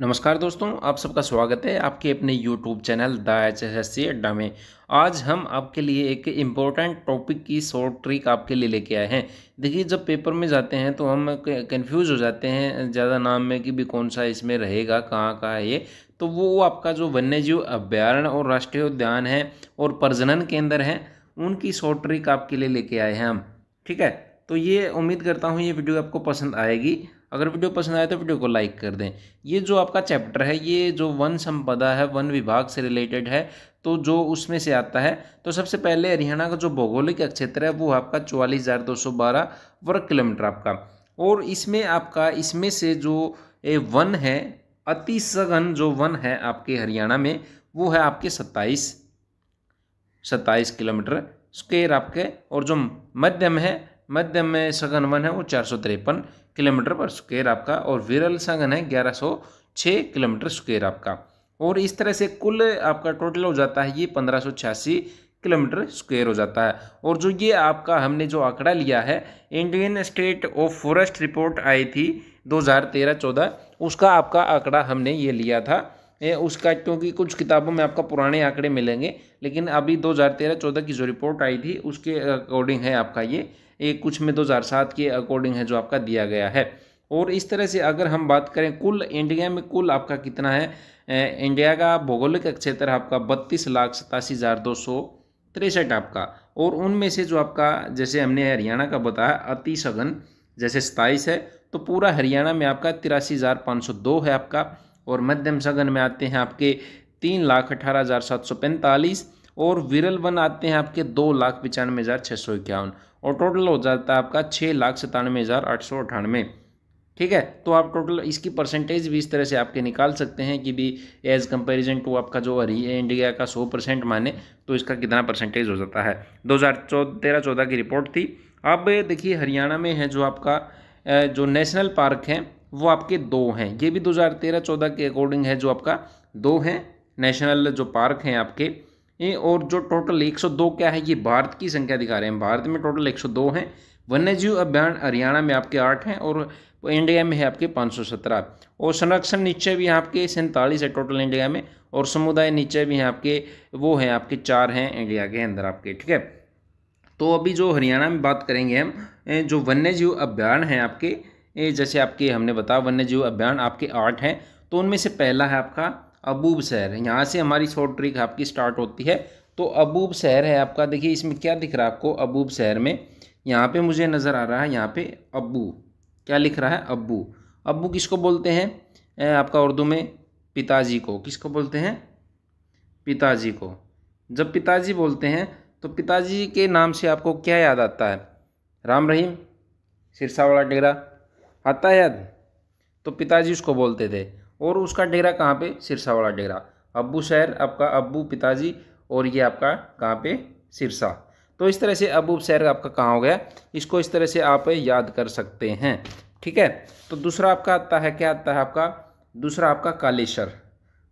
नमस्कार दोस्तों आप सबका स्वागत है आपके अपने YouTube channel the H S S C अड्डा में आज हम आपके लिए एक इम्पोर्टेंट टॉपिक की शॉर्ट ट्रिक आपके लिए लेके आए हैं देखिए जब पेपर में जाते हैं तो हम कंफ्यूज हो जाते हैं ज़्यादा नाम में कि भी कौन सा इसमें रहेगा कहाँ कहाँ है ये तो वो आपका जो वन्य जीव अभ्यारण्य और राष्ट्रीय उद्यान है और प्रजनन केंद्र हैं उनकी शॉर्ट ट्रिक आपके लिए लेके आए हैं हम ठीक है तो ये उम्मीद करता हूँ ये वीडियो आपको पसंद आएगी अगर वीडियो पसंद आए तो वीडियो को लाइक कर दें ये जो आपका चैप्टर है ये जो वन संपदा है वन विभाग से रिलेटेड है तो जो उसमें से आता है तो सबसे पहले हरियाणा का जो भौगोलिक क्षेत्र है वो आपका चौवालीस हज़ार दो सौ बारह वर्ग किलोमीटर आपका और इसमें आपका इसमें से जो ए वन है अति सघन जो वन है आपके हरियाणा में वो है आपके सत्ताईस सत्ताईस किलोमीटर स्क्वेयर आपके और जो मध्यम है मध्य में सघन वन है वो चार सौ तिरपन किलोमीटर पर स्क्वेयर आपका और विरल सघन है ग्यारह सौ छः किलोमीटर स्क्वेयर आपका और इस तरह से कुल आपका टोटल हो जाता है ये पंद्रह सौ छियासी किलोमीटर स्क्वेयर हो जाता है और जो ये आपका हमने जो आंकड़ा लिया है Indian state of forest report आई थी 2013-14 उसका आपका आंकड़ा हमने ये लिया था उसका क्योंकि कुछ किताबों में आपका पुराने आंकड़े मिलेंगे लेकिन अभी 2013-14 की जो रिपोर्ट आई थी उसके अकॉर्डिंग है आपका ये एक कुछ में 2007 के अकॉर्डिंग है जो आपका दिया गया है और इस तरह से अगर हम बात करें कुल इंडिया में कुल आपका कितना है इंडिया का भौगोलिक क्षेत्र आपका बत्तीस लाख सतासी हज़ार दो सौ तिरसठ आपका और उनमें से जो आपका जैसे हमने हरियाणा का बताया अति सघन जैसे सताईस है तो पूरा हरियाणा में आपका तिरासी हज़ार पाँच सौ दो है आपका और मध्यम सघन में आते हैं आपके तीन लाख अठारह हज़ार सात सौ पैंतालीस और विरल वन आते हैं आपके दो लाख पचानवे हज़ार छः सौ इक्यावन और टोटल हो जाता है आपका छः लाख सतानवे हज़ार आठ सौ अठानवे ठीक है तो आप टोटल इसकी परसेंटेज भी इस तरह से आपके निकाल सकते हैं कि भी एज कंपैरिजन टू आपका जो हरी इंडिया का सौ परसेंट माने तो इसका कितना परसेंटेज हो जाता है दो हज़ार चौदह तेरह चौदह की रिपोर्ट थी अब देखिए हरियाणा में है जो आपका जो नेशनल पार्क हैं वो आपके दो हैं ये भी 2013-14 के अकॉर्डिंग है जो आपका दो हैं नेशनल जो पार्क हैं आपके ये और जो टोटल 102 क्या है ये भारत की संख्या दिखा रहे हैं भारत में टोटल 102 हैं वन्यजीव अभियान हरियाणा में आपके आठ हैं और इंडिया में है आपके पाँच और संरक्षण नीचे भी हैं आपके सैंतालीस है टोटल इंडिया में और समुदाय नीचे भी हैं आपके वो हैं आपके चार हैं इंडिया के अंदर आपके ठीक है तो अभी जो हरियाणा में बात करेंगे हम जो वन्य जीव अभ्यारण हैं आपके ये जैसे आपके हमने बताया वन्य जीव अभियान आपके आठ हैं तो उनमें से पहला है आपका अबूब शहर यहाँ से हमारी शॉर्ट ट्रिक आपकी स्टार्ट होती है तो अबूब शहर है आपका देखिए इसमें क्या दिख रहा है आपको अबूब शहर में यहाँ पे मुझे नज़र आ रहा है यहाँ पे अबू क्या लिख रहा है अबू अबू किसको बोलते हैं आपका उर्दू में पिताजी को किसको बोलते हैं पिताजी को जब पिताजी बोलते हैं तो पिताजी के नाम से आपको क्या याद आता है राम रहीम सिरसा वाला डेरा आता याद तो पिताजी उसको बोलते थे और उसका डेरा कहाँ पे सिरसा वाला डेरा अब्बू शहर आपका अब्बू पिताजी और ये आपका कहाँ पे सिरसा तो इस तरह से अबू शहर आपका कहाँ हो गया इसको इस तरह से आप याद कर सकते हैं ठीक है तो दूसरा आपका आता है क्या आता है आपका दूसरा आपका कालेश्वर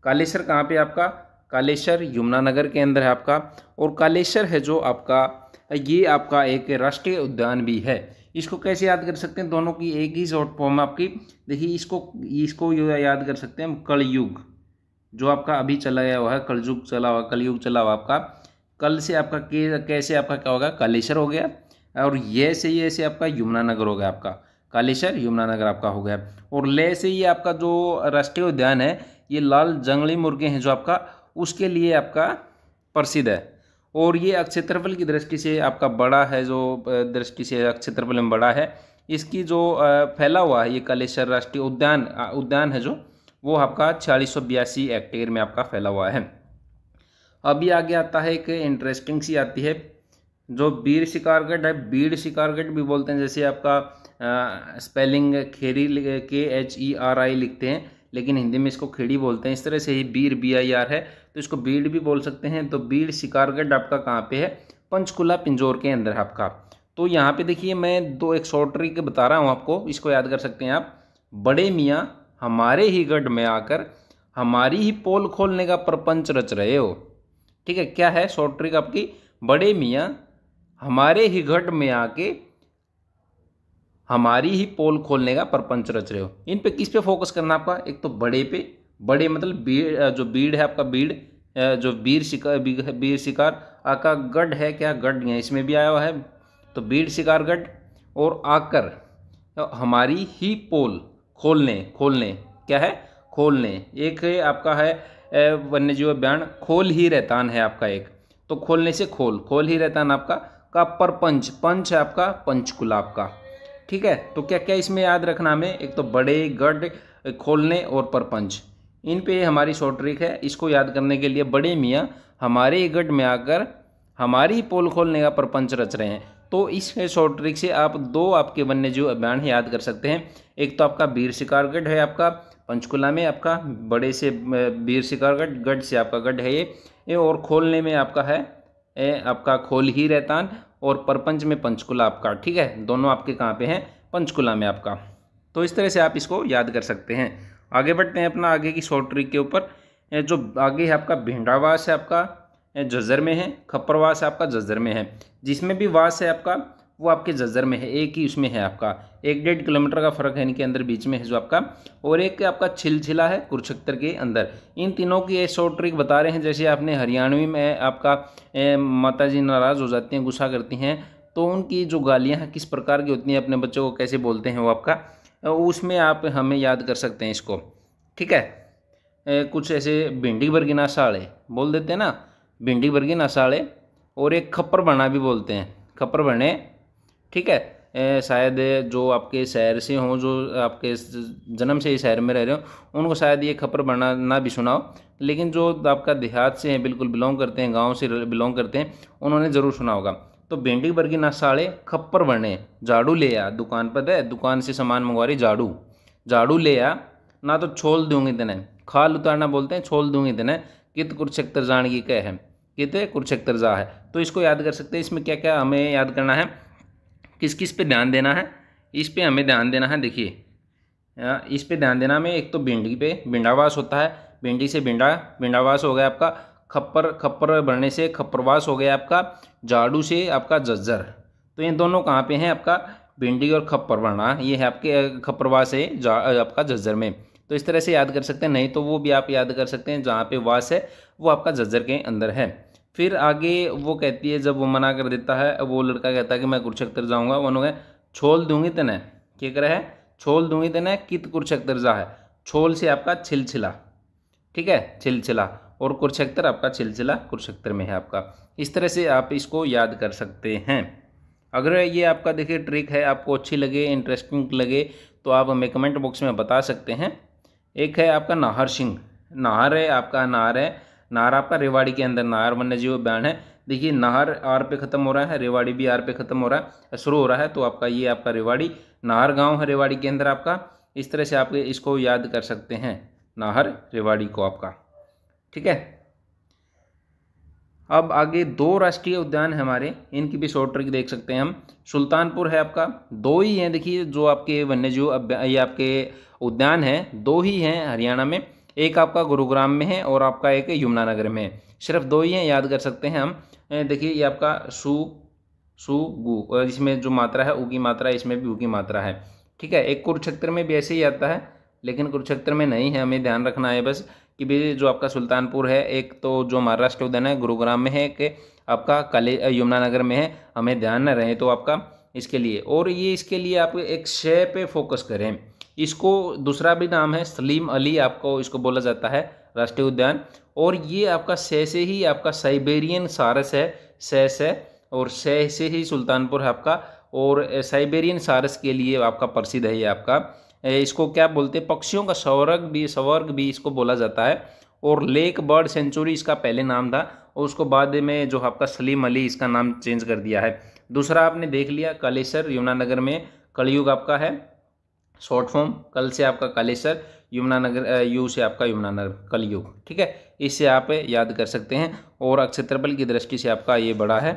कालेश्वर कहाँ पे आपका कालेश्वर यमुनानगर के अंदर है आपका और कालेश्वर है जो आपका ये आपका एक राष्ट्रीय उद्यान भी है इसको कैसे याद कर सकते हैं दोनों की एक ही शॉर्ट फॉर्म आपकी देखिए इसको इसको याद कर सकते हैं कलयुग जो आपका अभी चला गया हुआ है कलयुग चला हुआ कलयुग चला हुआ आपका कल से आपका के कैसे आपका क्या होगा कालेश्वर हो गया और ये से ये से आपका यमुनानगर हो गया आपका कालेश्वर यमुनानगर आपका हो गया और ले से ये आपका जो राष्ट्रीय उद्यान है ये लाल जंगली मुर्गे हैं जो आपका उसके लिए आपका प्रसिद्ध है और ये अक्षेत्रफल की दृष्टि से आपका बड़ा है जो दृष्टि से अक्षेत्रफल में बड़ा है इसकी जो फैला हुआ है ये कलेश्वर राष्ट्रीय उद्यान उद्यान है जो वो आपका छियालीस सौ बयासी हेक्टेयर में आपका फैला हुआ है अभी आगे आता है एक इंटरेस्टिंग सी आती है जो बीर शिकारगढ़ है बीड़ शिकारगढ़ भी बोलते हैं जैसे आपका आ, स्पेलिंग खेरी के एच ई आर आई लिखते हैं लेकिन हिंदी में इसको खेड़ी बोलते हैं इस तरह से ही बीर बी आई आर है तो इसको बीड़ भी बोल सकते हैं तो बीड़ शिकारगढ़ आपका कहाँ पे है पंचकुला पिंजौर के अंदर आपका तो यहाँ पे देखिए मैं दो एक शॉर्ट ट्रिक बता रहा हूँ आपको इसको याद कर सकते हैं आप बड़े मियाँ हमारे ही गढ़ में आकर हमारी ही पोल खोलने का प्रपंच रच रहे हो ठीक है क्या है शॉर्ट ट्रिक आपकी बड़े मियाँ हमारे ही गढ़ में आके हमारी ही पोल खोलने का परपंच रच रहे हो इन पे किस पे फोकस करना आपका एक तो बड़े पे बड़े मतलब बीड़ जो बीड़ है आपका बीड़ जो बीर शिकार बीर शिकार आका गढ़ है क्या गढ़ है इसमें भी आया हुआ है तो बीड़ शिकार गढ़ और आकर तो हमारी ही पोल खोलने खोलने क्या है खोलने एक है आपका है वन्य जीव बयान खोल ही रहतान है आपका एक तो खोलने से खोल खोल ही रहतान आपका का परपंच पंच है आपका पंचकुला आपका ठीक है तो क्या क्या इसमें याद रखना हमें एक तो बड़े गढ़ खोलने और परपंच इन पे हमारी शॉर्ट ट्रिक है इसको याद करने के लिए बड़े मियाँ हमारे गढ़ में आकर हमारी पोल खोलने का प्रपंच रच रहे हैं तो इस शॉर्ट ट्रिक से आप दो आपके वन्य जीव अभियान याद कर सकते हैं एक तो आपका वीर शिकारगढ़ है आपका पंचकुला में आपका बड़े से वीर शिकारगढ़ गढ़ से आपका गढ़ है ये और खोलने में आपका है ए, आपका खोल ही रहता और परपंच में पंचकुला आपका ठीक है दोनों आपके कहाँ पे हैं पंचकुला में आपका तो इस तरह से आप इसको याद कर सकते हैं आगे बढ़ते हैं अपना आगे की शॉर्ट ट्रिक के ऊपर जो आगे है आपका भिंडावास है आपका जज्जर में है खप्परवास है आपका जज्जर में है जिसमें भी वास है आपका वो आपके जज्जर में है एक ही उसमें है आपका एक डेढ़ किलोमीटर का फ़र्क है इनके अंदर बीच में है जो आपका और एक आपका छिलछिला है कुरुक्षेत्र के अंदर इन तीनों की शॉर्ट ट्रिक बता रहे हैं जैसे आपने हरियाणवी में आपका माता जी नाराज़ हो जाती हैं गुस्सा करती हैं तो उनकी जो गालियाँ हैं किस प्रकार की होती हैं अपने बच्चों को कैसे बोलते हैं वो आपका उसमें आप हमें याद कर सकते हैं इसको ठीक है ए, कुछ ऐसे भिंडी बर्गी ना साड़े बोल देते हैं ना भिंडी बर्गी ना साड़े और एक खप्पर बना भी बोलते हैं खप्पर बने ठीक है शायद जो आपके शहर से हों जो आपके जन्म से ही शहर में रह रहे हो उनको शायद ये खबर बना ना भी सुनाओ लेकिन जो आपका देहात से हैं बिल्कुल बिलोंग करते हैं गांव से बिलोंग करते हैं उन्होंने ज़रूर सुना होगा तो भिंडी बर्गी ना साड़े खप्पर बने झाड़ू ले आ दुकान पर दे दुकान से सामान मंगवा रही झाड़ू झाड़ू ले आ ना तो छोल दूंगी तेने खाल उतारना बोलते हैं छोल दूंगी तेने कित कुरुक्षेत्र जान की कह है कित कुरुक्षेत्र जा है तो इसको याद कर सकते हैं इसमें क्या क्या हमें याद करना है किस किस पे ध्यान देना है इस पे हमें ध्यान देना है देखिए इस पे ध्यान देना हमें एक तो भिंडी पे भिंडावास होता है भिंडी से भिंडा भिंडावास हो गया आपका खप्पर खप्पर भरने से खप्परवास हो गया आपका झाड़ू से आपका जज्जर तो ये दोनों कहाँ पे हैं आपका भिंडी और खप्पर भरना ये है आपके खप्परवास है आपका जज्जर में तो इस तरह से याद कर सकते हैं नहीं तो वो भी आप याद कर सकते हैं जहाँ पे वास है वो आपका जज्जर के अंदर है फिर आगे वो कहती है जब वो मना कर देता है वो लड़का कहता है कि मैं कुरुक्षेत्र जाऊँगा कहें छोल दूंगी तेने क्या कह है छोल दूंगी तेने कित कुरुक्षेत्र जा है छोल से आपका छिलछिला ठीक है छिलछिला और कुरुक्षेत्र आपका छिलछिला कुरुक्षेत्र में है आपका इस तरह से आप इसको याद कर सकते हैं अगर ये आपका देखिए ट्रिक है आपको अच्छी लगे इंटरेस्टिंग लगे तो आप हमें कमेंट बॉक्स में बता सकते हैं एक है आपका नाहर सिंह नाहर है आपका नाहर है नाहर आपका रेवाड़ी के अंदर नाहर वन्य जीव अभियान है देखिए नाहर आर पे खत्म हो रहा है रेवाड़ी भी आर पे खत्म हो रहा है शुरू हो रहा है तो आपका ये आपका रेवाड़ी नाहर गाँव है रेवाड़ी के अंदर आपका इस तरह से आप इसको याद कर सकते हैं नाहर रेवाड़ी को आपका ठीक है अब आगे दो राष्ट्रीय उद्यान है हमारे इनकी भी शॉर्ट ट्रिक देख सकते हैं हम सुल्तानपुर है आपका दो ही हैं देखिए जो आपके वन्यजीव ये आपके उद्यान हैं दो ही हैं हरियाणा में एक आपका गुरुग्राम में है और आपका एक यमुनानगर में है सिर्फ दो ही हैं याद कर सकते हैं हम देखिए ये आपका सु सु गु और इसमें जो मात्रा है ऊ की मात्रा इसमें भी ऊ की मात्रा है ठीक है एक कुरुक्षेत्र में भी ऐसे ही आता है लेकिन कुरुक्षेत्र में नहीं है हमें ध्यान रखना है बस कि भाई जो आपका सुल्तानपुर है एक तो जो महाराष्ट्र उद्यान है गुरुग्राम में है कि आपका कले यमुनानगर में है हमें ध्यान न रहे तो आपका इसके लिए और ये इसके लिए आप एक शय पे फोकस करें इसको दूसरा भी नाम है सलीम अली आपको इसको बोला जाता है राष्ट्रीय उद्यान और ये आपका सह से ही आपका साइबेरियन सारस है सह से और सह से ही सुल्तानपुर है आपका और साइबेरियन सारस के लिए आपका प्रसिद्ध है ये आपका इसको क्या बोलते हैं पक्षियों का स्वर्ग भी स्वर्ग भी इसको बोला जाता है और लेक बर्ड सेंचुरी इसका पहले नाम था और उसको बाद में जो आपका सलीम अली इसका नाम चेंज कर दिया है दूसरा आपने देख लिया कालेसर यमुनानगर में कलयुग आपका है शॉर्ट फॉर्म कल से आपका कालेसर यमुनानगर यू से आपका यमुनानगर कलयुग ठीक है इससे आप याद कर सकते हैं और अक्षेत्रफल की दृष्टि से आपका ये बड़ा है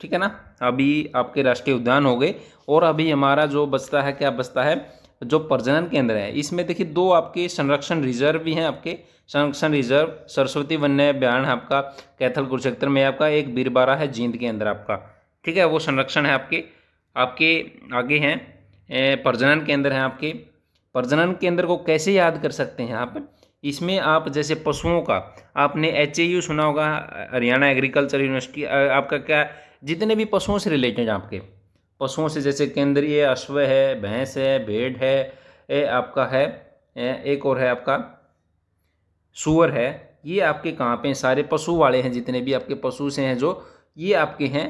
ठीक है ना अभी आपके राष्ट्रीय उद्यान हो गए और अभी हमारा जो बचता है क्या बचता है जो प्रजनन केंद्र है इसमें देखिए दो आपके संरक्षण रिजर्व भी हैं आपके संरक्षण रिजर्व सरस्वती वन्य बयान है आपका कैथल कुरुक्षेत्र में आपका एक बीरबारा है जींद के अंदर आपका ठीक है वो संरक्षण है आपके आपके आगे हैं प्रजनन केंद्र हैं आपके प्रजनन केंद्र को कैसे याद कर सकते हैं आप इसमें आप जैसे पशुओं का आपने एच सुना होगा हरियाणा एग्रीकल्चर यूनिवर्सिटी आपका क्या जितने भी पशुओं से रिलेटेड आपके पशुओं से जैसे केंद्रीय अश्व है भैंस है भेड़ है ए, आपका है ए, एक और है आपका सुअर है ये आपके कहाँ पे सारे पशु वाले हैं जितने भी आपके पशु से हैं जो ये आपके हैं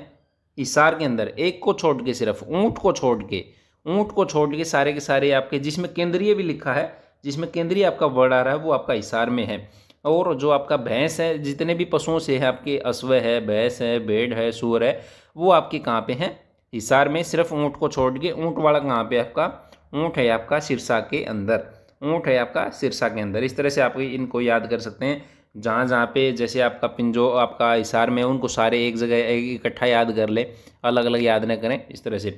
इसार के अंदर एक को छोड़ के सिर्फ ऊँट को छोड़ के ऊँट को छोड़ के सारे के सारे आपके जिसमें केंद्रीय भी लिखा है जिसमें केंद्रीय आपका वर्ड आ रहा है वो आपका इशार में है और जो आपका भैंस है जितने भी पशुओं से है आपके अश्व है भैंस है भेड़ है सूअर है वो आपके कहाँ पे हैं हिसार में सिर्फ ऊँट को छोड़ के ऊँट वाला कहाँ पे आपका ऊँट है आपका सिरसा के अंदर ऊँट है आपका सिरसा के अंदर इस तरह से आप इनको याद कर सकते हैं जहाँ जहाँ पे जैसे आपका पिंजो आपका इशार में उनको सारे एक जगह इकट्ठा याद कर लें अलग अलग याद ना करें इस तरह से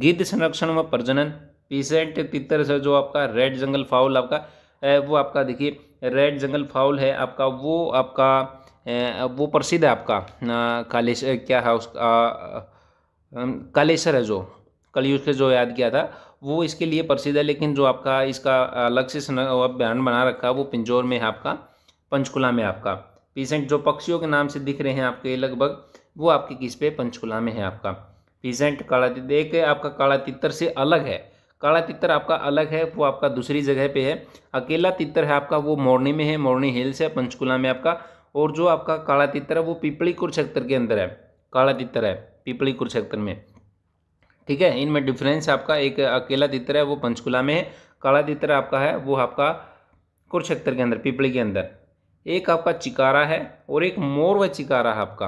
गिद्ध संरक्षण व प्रजनन पीसेंट तितर से जो आपका रेड जंगल फाउल आपका वो आपका देखिए रेड जंगल फाउल है आपका वो आपका वो प्रसिद्ध है आपका कालेश क्या है उसका कालेश्वर है जो कलयुग के जो याद किया था वो इसके लिए प्रसिद्ध है लेकिन जो आपका इसका अलग से बयान बना रखा है वो पिंजौर में है आपका पंचकुला में आपका पीसेंट जो पक्षियों के नाम से दिख रहे हैं आपके लगभग वो आपके किस पे पंचकुला में है आपका पीजेंट काला एक आपका काला तितर से अलग है काला तितर आपका अलग है वो आपका दूसरी जगह पे है अकेला तितर है आपका वो मोरनी में है मोरनी हिल्स है पंचकुला में आपका और जो आपका काला तितर है वो पिपली कुरुक्षेत्र के अंदर है काला तितर है पिपली कुरुक्षेत्र में ठीक है इनमें डिफरेंस आपका एक अकेला तितर है वो पंचकुला में है काला तितर आपका है वो आपका कुरुक्षेत्र के अंदर पिपली के अंदर एक आपका चिकारा है और एक मोर व चिकारा है आपका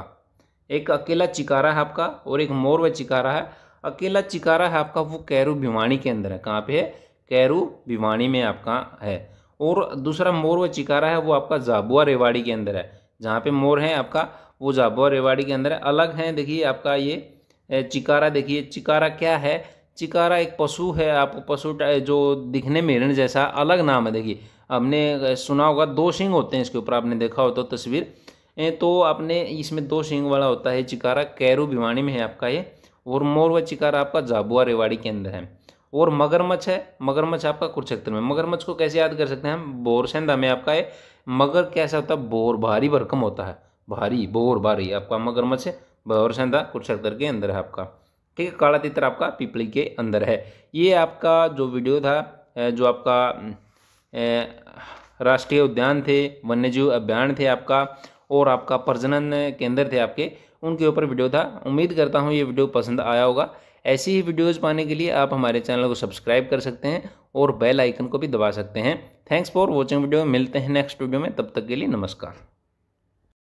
एक अकेला चिकारा है आपका और एक मोर व चिकारा है अकेला चिकारा है आपका वो कैरू भिवाणी के अंदर है कहाँ पे है कैरू भिवाणी में आपका है और दूसरा मोर व चिकारा है वो आपका जाबुआ रेवाड़ी के अंदर है जहाँ पे मोर है आपका वो जाबुआ रेवाड़ी के अंदर है अलग है देखिए आपका ये चिकारा देखिए चिकारा क्या है चिकारा एक पशु है आपको पशु जो दिखने में हिरण जैसा अलग नाम है देखिए हमने सुना होगा दो सिंह होते हैं इसके ऊपर आपने देखा हो तो तस्वीर तो आपने इसमें दो सिंग वाला होता है चिकारा कैरू भिवानी में है आपका ये और मोर व चिकारा आपका झाबुआ रेवाड़ी के अंदर है और मगरमच्छ है मगरमच्छ आपका कुरुक्षेत्र में मगरमच्छ को कैसे याद कर सकते हैं हम बोरसेंदा में आपका है मगर कैसा होता है बोर भारी भरकम होता है भारी बोर भारी आपका मगरमच्छ बोरसेंदा कुरुक्षेत्र के अंदर है आपका ठीक है काला तितर आपका पिपली के अंदर है ये आपका जो वीडियो था जो आपका राष्ट्रीय उद्यान थे वन्यजीव अभियान थे आपका और आपका प्रजनन केंद्र थे आपके उनके ऊपर वीडियो था उम्मीद करता हूँ ये वीडियो पसंद आया होगा ऐसी ही वीडियोज़ पाने के लिए आप हमारे चैनल को सब्सक्राइब कर सकते हैं और बेल आइकन को भी दबा सकते हैं थैंक्स फॉर वॉचिंग वीडियो मिलते हैं नेक्स्ट वीडियो में तब तक के लिए नमस्कार